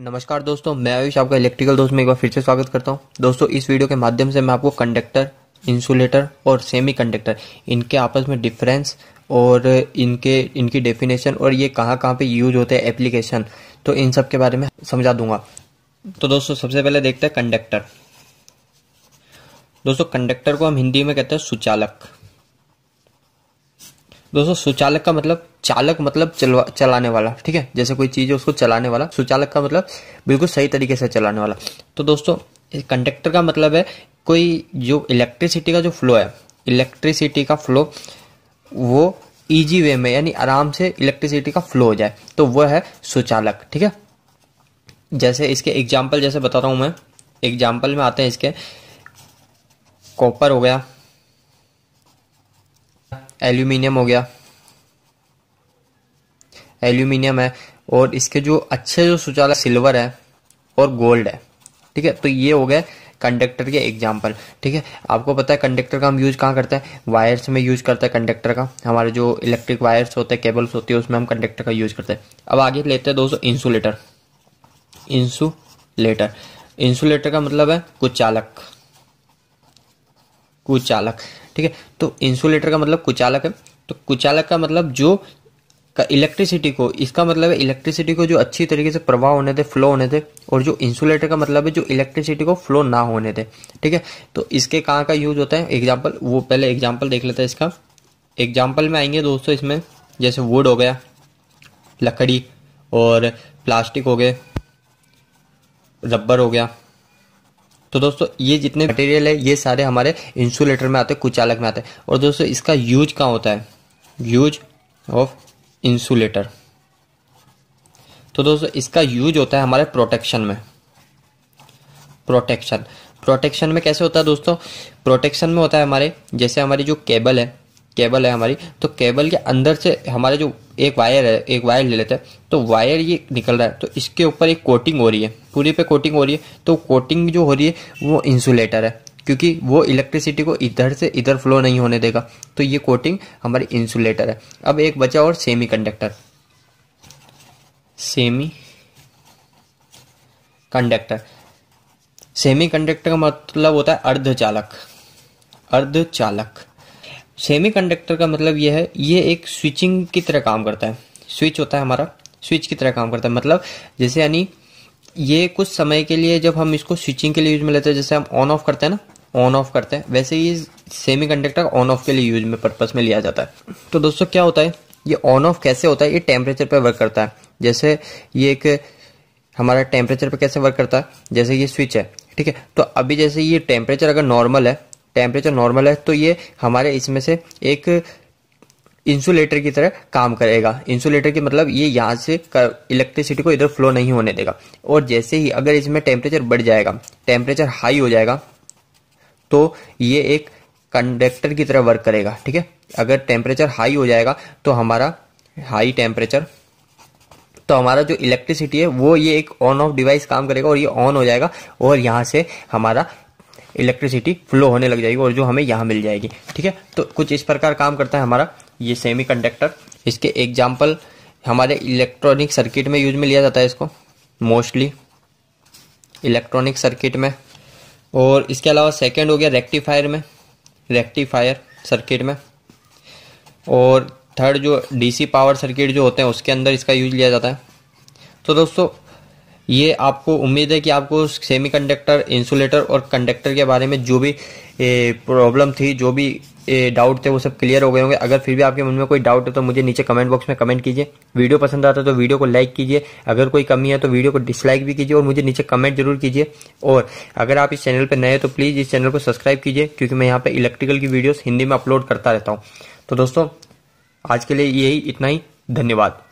नमस्कार दोस्तों मैं आयुष आपका इलेक्ट्रिकल दोस्त में एक बार फिर से स्वागत करता हूँ दोस्तों इस वीडियो के माध्यम से मैं आपको कंडक्टर इंसुलेटर और सेमी कंडक्टर इनके आपस में डिफरेंस और इनके इनकी डेफिनेशन और ये कहाँ कहाँ पे यूज होते हैं एप्लीकेशन तो इन सब के बारे में समझा दूंगा तो दोस्तों सबसे पहले देखते हैं कंडक्टर दोस्तों कंडक्टर को हम हिंदी में कहते हैं सुचालक दोस्तों सुचालक का मतलब चालक मतलब चलवा चलाने वाला ठीक है जैसे कोई चीज़ है उसको चलाने वाला सुचालक का मतलब बिल्कुल सही तरीके से चलाने वाला तो दोस्तों कंडक्टर का मतलब है कोई जो इलेक्ट्रिसिटी का जो फ्लो है इलेक्ट्रिसिटी का फ्लो वो ईजी वे में यानी आराम से इलेक्ट्रिसिटी का फ्लो हो जाए तो वह है सुचालक ठीक है जैसे इसके एग्जाम्पल जैसे बता रहा हूँ मैं एग्जाम्पल में आते हैं इसके कॉपर हो गया एल्यूमिनियम हो गया एल्यूमिनियम है और इसके जो अच्छे जो शौचालय सिल्वर है और गोल्ड है ठीक है तो ये हो गए कंडक्टर के एग्जाम्पल ठीक है आपको पता है कंडक्टर का हम यूज कहाँ करते हैं वायर्स में यूज करते हैं कंडक्टर का हमारे जो इलेक्ट्रिक वायर्स होते हैं केबल्स होती है उसमें हम कंडक्टर का यूज करते हैं अब आगे लेते हैं दोस्तों इंसुलेटर इंसुलेटर इंसुलेटर का मतलब है कुचालक कुचालक ठीक है तो इंसुलेटर का मतलब कुचालक है तो कुचालक का मतलब जो का इलेक्ट्रिसिटी को इसका मतलब है इलेक्ट्रिसिटी को जो अच्छी तरीके से प्रभाव होने थे फ्लो होने थे और जो इंसुलेटर का मतलब है जो इलेक्ट्रिसिटी को फ्लो ना होने थे ठीक है तो इसके कहाँ का यूज होता है एग्जाम्पल वो पहले एग्जाम्पल देख लेते हैं इसका एग्जाम्पल में आएंगे दोस्तों इसमें जैसे वुड हो गया लकड़ी और प्लास्टिक हो गए रबर हो गया तो दोस्तों ये जितने मटेरियल है ये सारे हमारे इंसुलेटर में आते हैं कुचालक में आते हैं और दोस्तों इसका यूज कहाँ होता है यूज ऑफ इंसुलेटर तो दोस्तों इसका यूज होता है हमारे प्रोटेक्शन में प्रोटेक्शन प्रोटेक्शन में कैसे होता है दोस्तों प्रोटेक्शन में होता है हमारे जैसे हमारी जो केबल है केबल है हमारी तो केबल के अंदर से हमारे जो एक वायर है एक वायर ले लेते हैं तो वायर ये निकल रहा है तो इसके ऊपर एक कोटिंग हो रही है पूरी पे कोटिंग हो रही है तो कोटिंग जो हो रही है वो इंसुलेटर है क्योंकि वो इलेक्ट्रिसिटी को इधर से इधर फ्लो नहीं होने देगा तो ये कोटिंग हमारी इंसुलेटर है अब एक बचा और semiconductor semiconductor semiconductor का मतलब होता है अर्धचालक अर्धचालक सेमी कंडक्टर का मतलब यह है ये एक स्विचिंग की तरह काम करता है स्विच होता है हमारा स्विच की तरह काम करता है मतलब जैसे यानी ये कुछ समय के लिए जब हम इसको स्विचिंग के लिए यूज में लेते हैं जैसे हम ऑन ऑफ करते हैं ना ऑन ऑफ करते हैं वैसे ये सेमी कंडक्टर ऑन ऑफ के लिए यूज में पर्पज में लिया जाता है तो दोस्तों क्या होता है ये ऑन ऑफ कैसे होता है ये टेम्परेचर पर वर्क करता है जैसे ये एक हमारा टेम्परेचर पर कैसे वर्क करता है जैसे ये स्विच है ठीक है तो अभी जैसे ये टेम्परेचर अगर नॉर्मल है टेम्परेचर नॉर्मल है तो ये हमारे इसमें से एक इंसुलेटर की तरह काम करेगा इंसुलेटर के मतलब ये यहाँ से इलेक्ट्रिसिटी को इधर फ्लो नहीं होने देगा और जैसे ही अगर इसमें टेम्परेचर बढ़ जाएगा टेम्परेचर हाई हो जाएगा तो ये एक कंडक्टर की तरह वर्क करेगा ठीक है अगर टेम्परेचर हाई हो जाएगा तो हमारा हाई टेम्परेचर तो हमारा जो इलेक्ट्रिसिटी है वो ये एक ऑन ऑफ डिवाइस काम करेगा और ये ऑन हो जाएगा और यहाँ से हमारा इलेक्ट्रिसिटी फ्लो होने लग जाएगी और जो हमें यहाँ मिल जाएगी ठीक है तो कुछ इस प्रकार काम करता है हमारा ये सेमी कंडक्टर इसके एग्जाम्पल हमारे इलेक्ट्रॉनिक सर्किट में यूज में लिया जाता है इसको मोस्टली इलेक्ट्रॉनिक सर्किट में और इसके अलावा सेकेंड हो गया रेक्टिफायर में रेक्टिफायर सर्किट में और थर्ड जो डीसी पावर सर्किट जो होते हैं उसके अंदर इसका यूज लिया जाता है तो दोस्तों ये आपको उम्मीद है कि आपको सेमीकंडक्टर इंसुलेटर और कंडक्टर के बारे में जो भी प्रॉब्लम थी जो भी डाउट थे वो सब क्लियर हो गए होंगे अगर फिर भी आपके मन में कोई डाउट है तो मुझे नीचे कमेंट बॉक्स में कमेंट कीजिए वीडियो पसंद आता है तो वीडियो को लाइक कीजिए अगर कोई कमी है तो वीडियो को डिसलाइक भी कीजिए और मुझे नीचे कमेंट जरूर कीजिए और अगर आप इस चैनल पर नए तो प्लीज़ इस चैनल को सब्सक्राइब कीजिए क्योंकि मैं यहाँ पर इलेक्ट्रिकल की वीडियोज़ हिंदी में अपलोड करता रहता हूँ तो दोस्तों आज के लिए यही इतना ही धन्यवाद